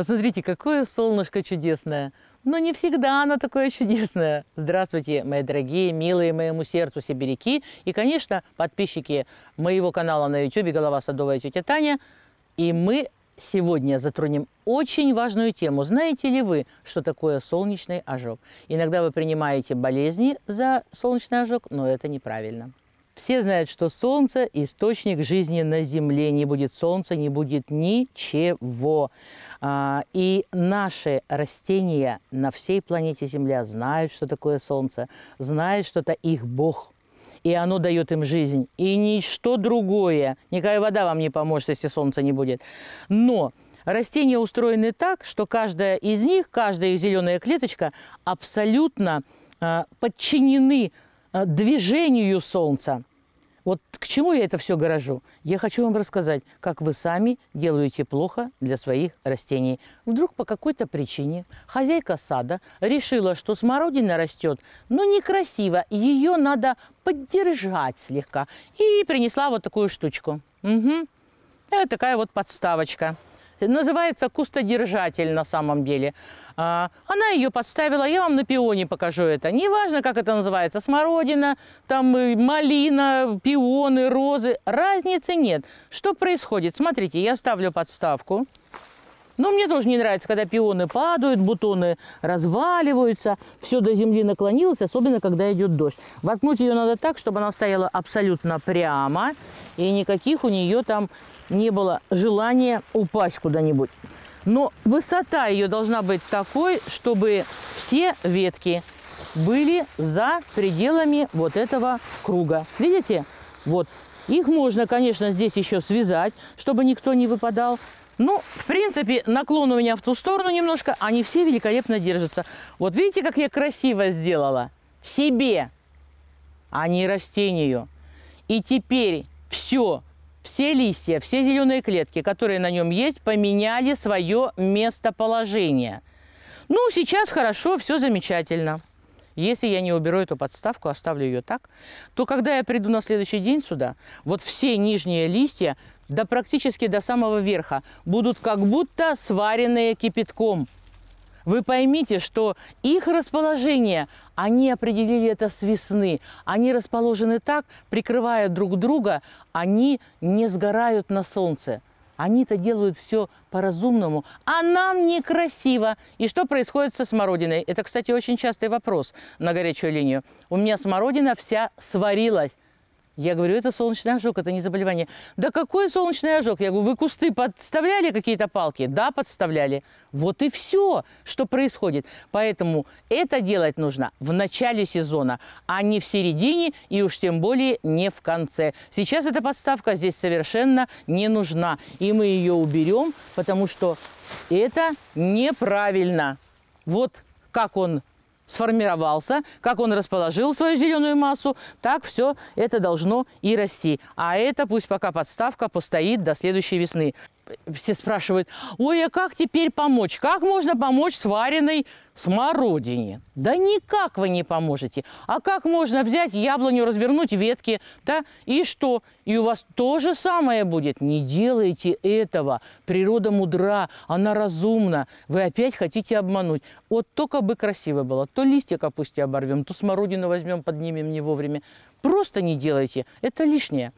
Посмотрите, какое солнышко чудесное. Но не всегда оно такое чудесное. Здравствуйте, мои дорогие, милые моему сердцу сибиряки. И, конечно, подписчики моего канала на YouTube «Голова садовая тетя Таня». И мы сегодня затронем очень важную тему. Знаете ли вы, что такое солнечный ожог? Иногда вы принимаете болезни за солнечный ожог, но это неправильно. Все знают, что солнце – источник жизни на Земле. Не будет солнца, не будет ничего. А, и наши растения на всей планете Земля знают, что такое солнце, знают, что это их Бог – и оно дает им жизнь. И ничто другое, никакая вода вам не поможет, если солнца не будет. Но растения устроены так, что каждая из них, каждая их зеленая клеточка абсолютно а, подчинены а, движению солнца. Вот к чему я это все горожу? Я хочу вам рассказать, как вы сами делаете плохо для своих растений. Вдруг по какой-то причине хозяйка сада решила, что смородина растет, но некрасиво, ее надо поддержать слегка. И принесла вот такую штучку. Угу. Это такая вот подставочка. Называется кустодержатель на самом деле. А, она ее подставила, я вам на пионе покажу это. Неважно, как это называется, смородина, там малина, пионы, розы, разницы нет. Что происходит? Смотрите, я ставлю подставку. Но мне тоже не нравится, когда пионы падают, бутоны разваливаются, все до земли наклонилось, особенно когда идет дождь. Воткнуть ее надо так, чтобы она стояла абсолютно прямо, и никаких у нее там не было желания упасть куда-нибудь. Но высота ее должна быть такой, чтобы все ветки были за пределами вот этого круга. Видите? Вот. Их можно, конечно, здесь еще связать, чтобы никто не выпадал. Ну, в принципе, наклон у меня в ту сторону немножко. Они все великолепно держатся. Вот видите, как я красиво сделала? Себе, а не растению. И теперь все, все листья, все зеленые клетки, которые на нем есть, поменяли свое местоположение. Ну, сейчас хорошо, все замечательно. Если я не уберу эту подставку, оставлю ее так, то когда я приду на следующий день сюда, вот все нижние листья, да практически до самого верха, будут как будто сваренные кипятком. Вы поймите, что их расположение, они определили это с весны. Они расположены так, прикрывая друг друга, они не сгорают на солнце. Они-то делают все по-разумному, а нам некрасиво. И что происходит со смородиной? Это, кстати, очень частый вопрос на горячую линию. У меня смородина вся сварилась. Я говорю, это солнечный ожог, это не заболевание. Да какой солнечный ожог? Я говорю, вы кусты подставляли какие-то палки? Да, подставляли. Вот и все, что происходит. Поэтому это делать нужно в начале сезона, а не в середине и уж тем более не в конце. Сейчас эта подставка здесь совершенно не нужна. И мы ее уберем, потому что это неправильно. Вот как он сформировался, как он расположил свою зеленую массу, так все это должно и расти. А это пусть пока подставка постоит до следующей весны все спрашивают, ой, а как теперь помочь? Как можно помочь сваренной смородине? Да никак вы не поможете. А как можно взять яблоню, развернуть ветки, да, и что? И у вас то же самое будет. Не делайте этого. Природа мудра, она разумна. Вы опять хотите обмануть. Вот только бы красиво было. То листья капусти оборвем, то смородину возьмем, поднимем не вовремя. Просто не делайте. Это лишнее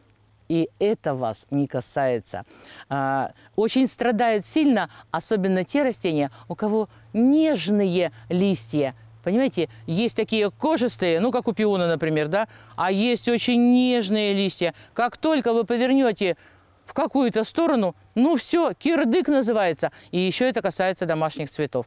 и это вас не касается. А, очень страдают сильно, особенно те растения, у кого нежные листья. Понимаете, есть такие кожистые, ну, как у пиона, например, да, а есть очень нежные листья. Как только вы повернете в какую-то сторону, ну, все, кирдык называется. И еще это касается домашних цветов.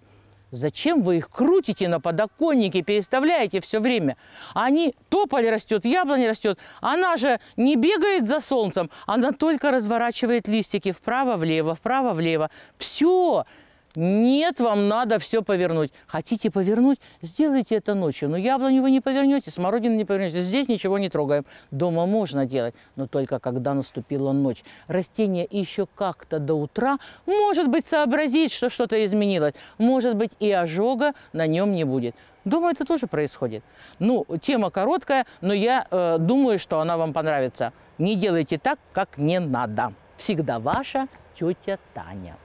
Зачем вы их крутите на подоконнике, переставляете все время? Они, тополь растет, яблонь растет. Она же не бегает за солнцем, она только разворачивает листики вправо-влево, вправо-влево. Все, нет, вам надо все повернуть. Хотите повернуть? Сделайте это ночью. Но «Ну, яблоню вы не повернете, смородину не повернете. Здесь ничего не трогаем. Дома можно делать, но только когда наступила ночь. Растение еще как-то до утра может быть сообразит, что что-то изменилось. Может быть и ожога на нем не будет. Думаю, это тоже происходит. Ну, тема короткая, но я э, думаю, что она вам понравится. Не делайте так, как не надо. Всегда ваша тетя Таня.